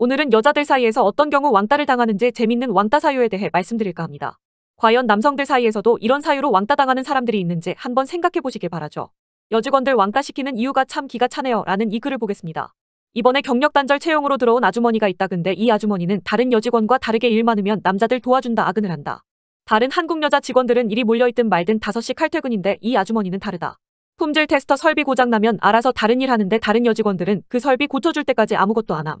오늘은 여자들 사이에서 어떤 경우 왕따를 당하는지 재밌는 왕따 사유에 대해 말씀드릴까 합니다. 과연 남성들 사이에서도 이런 사유로 왕따 당하는 사람들이 있는지 한번 생각해 보시길 바라죠. 여직원들 왕따시키는 이유가 참 기가 차네요 라는 이 글을 보겠습니다. 이번에 경력단절 채용으로 들어온 아주머니가 있다 근데 이 아주머니는 다른 여직원과 다르게 일 많으면 남자들 도와준다 아근을 한다. 다른 한국 여자 직원들은 일이 몰려있든 말든 5시 칼퇴근인데 이 아주머니는 다르다. 품질 테스터 설비 고장나면 알아서 다른 일 하는데 다른 여직원들은 그 설비 고쳐줄 때까지 아무것도 안 함.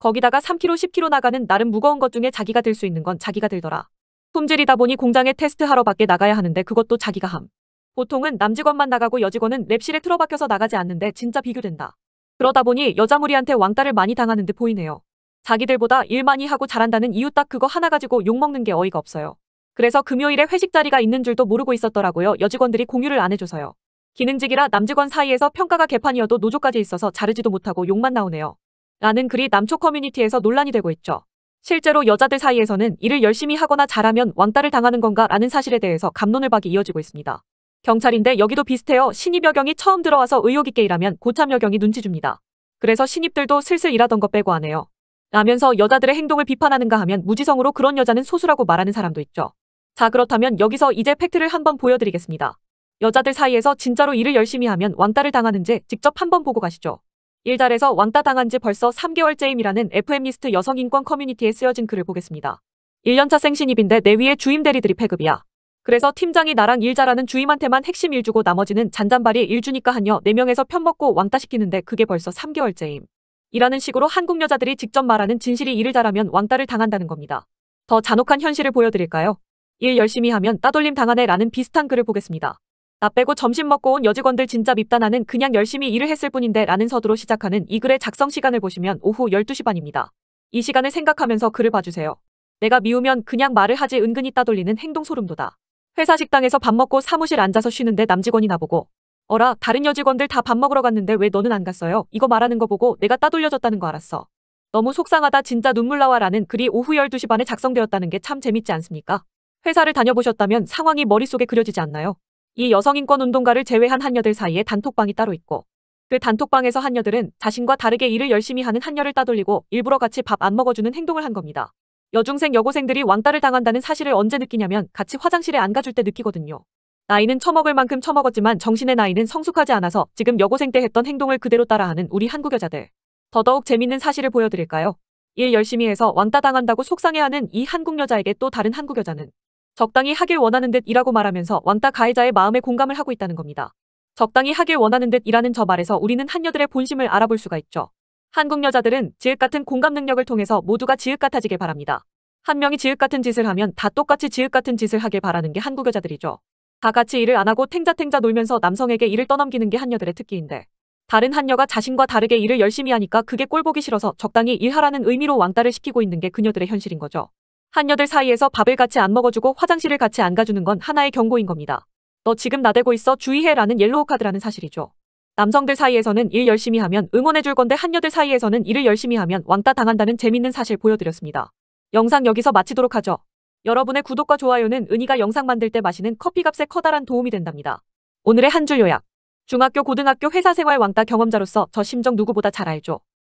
거기다가 3kg, 10kg 나가는 나름 무거운 것 중에 자기가 들 수 있는 건 자기가 들더라. 품질이다 보니 공장에 테스트하러 밖에 나가야 하는데 그것도 자기가 함. 보통은 남직원만 나가고 여직원은 랩실에 틀어박혀서 나가지 않는데 진짜 비교된다. 그러다 보니 여자 무리한테 왕따를 많이 당하는 듯 보이네요. 자기들보다 일 많이 하고 잘한다는 이유 딱 그거 하나 가지고 욕먹는 게 어이가 없어요. 그래서 금요일에 회식 자리가 있는 줄도 모르고 있었더라고요. 여직원들이 공유를 안 해줘서요. 기능직이라 남직원 사이에서 평가가 개판이어도 노조까지 있어서 자르지도 못하고 욕만 나오네요. 라는 글이 남초 커뮤니티에서 논란이 되고 있죠. 실제로 여자들 사이에서는 일을 열심히 하거나 잘하면 왕따를 당하는 건가 라는 사실에 대해서 감론을 박이 이어지고 있습니다. 경찰인데 여기도 비슷해요. 신입 여경이 처음 들어와서 의욕 있게 일하면 고참 여경이 눈치 줍니다. 그래서 신입들도 슬슬 일하던 것 빼고 하네요 라면서 여자들의 행동을 비판하는가 하면 무지성으로 그런 여자는 소수라고 말하는 사람도 있죠. 자 그렇다면 여기서 이제 팩트를 한번 보여드리겠습니다. 여자들 사이에서 진짜로 일을 열심히 하면 왕따를 당하는지 직접 한번 보고 가시죠. 일달에서 왕따 당한 지 벌써 3개월째임이라는 FM리스트 여성인권 커뮤니티에 쓰여진 글을 보겠습니다. 1년차 생신입인데 내 위에 주임 대리들이 패급이야. 그래서 팀장이 나랑 일자라는 주임한테만 핵심 일 주고 나머지는 잔잔발이일 주니까 하여 4명에서 편 먹고 왕따 시키는데 그게 벌써 3개월째임. 이라는 식으로 한국 여자들이 직접 말하는 진실이 이를 잘하면 왕따를 당한다는 겁니다. 더 잔혹한 현실을 보여드릴까요? 일 열심히 하면 따돌림 당하네 라는 비슷한 글을 보겠습니다. 나 빼고 점심 먹고 온 여직원들 진짜 밉다 나는 그냥 열심히 일을 했을 뿐인데 라는 서두로 시작하는 이 글의 작성 시간을 보시면 오후 12시 반입니다. 이 시간을 생각하면서 글을 봐주세요. 내가 미우면 그냥 말을 하지 은근히 따돌리는 행동 소름돋아. 회사 식당에서 밥 먹고 사무실 앉아서 쉬는데 남직원이 나보고 어라 다른 여직원들 다 밥 먹으러 갔는데 왜 너는 안 갔어요? 이거 말하는 거 보고 내가 따돌려졌다는 거 알았어. 너무 속상하다 진짜 눈물 나와 라는 글이 오후 12시 반에 작성되었다는 게 참 재밌지 않습니까? 회사를 다녀보셨다면 상황이 머릿속에 그려지지 않나요? 이 여성인권운동가를 제외한 한녀들 사이에 단톡방이 따로 있고 그 단톡방에서 한녀들은 자신과 다르게 일을 열심히 하는 한녀를 따돌리고 일부러 같이 밥 안 먹어주는 행동을 한 겁니다. 여중생 여고생들이 왕따를 당한다는 사실을 언제 느끼냐면 같이 화장실에 안 가줄 때 느끼거든요. 나이는 처먹을 만큼 처먹었지만 정신의 나이는 성숙하지 않아서 지금 여고생 때 했던 행동을 그대로 따라하는 우리 한국 여자들. 더더욱 재밌는 사실을 보여드릴까요? 일 열심히 해서 왕따 당한다고 속상해하는 이 한국 여자에게 또 다른 한국 여자는 적당히 하길 원하는 듯이라고 말하면서 왕따 가해자의 마음에 공감을 하고 있다는 겁니다. 적당히 하길 원하는 듯이라는 저 말에서 우리는 한녀들의 본심을 알아볼 수가 있죠. 한국 여자들은 지읒 같은 공감 능력을 통해서 모두가 지읒 같아지길 바랍니다. 한 명이 지읒 같은 짓을 하면 다 똑같이 지읒 같은 짓을 하길 바라는 게 한국 여자들이죠. 다 같이 일을 안 하고 탱자탱자 놀면서 남성에게 일을 떠넘기는 게한녀들의 특기인데 다른 한녀가 자신과 다르게 일을 열심히 하니까 그게 꼴보기 싫어서 적당히 일하라는 의미로 왕따를 시키고 있는 게 그녀들의 현실인 거죠. 한여들 사이에서 밥을 같이 안 먹어주고 화장실을 같이 안 가주는 건 하나의 경고인 겁니다. 너 지금 나대고 있어 주의해라는 옐로우 카드라는 사실이죠. 남성들 사이에서는 일 열심히 하면 응원해줄 건데 한여들 사이에서는 일을 열심히 하면 왕따 당한다는 재밌는 사실 보여드렸습니다. 영상 여기서 마치도록 하죠. 여러분의 구독과 좋아요는 은희가 영상 만들 때 마시는 커피값에 커다란 도움이 된답니다. 오늘의 한 줄 요약. 중학교 고등학교 회사 생활 왕따 경험자로서 저 심정 누구보다 잘 알죠.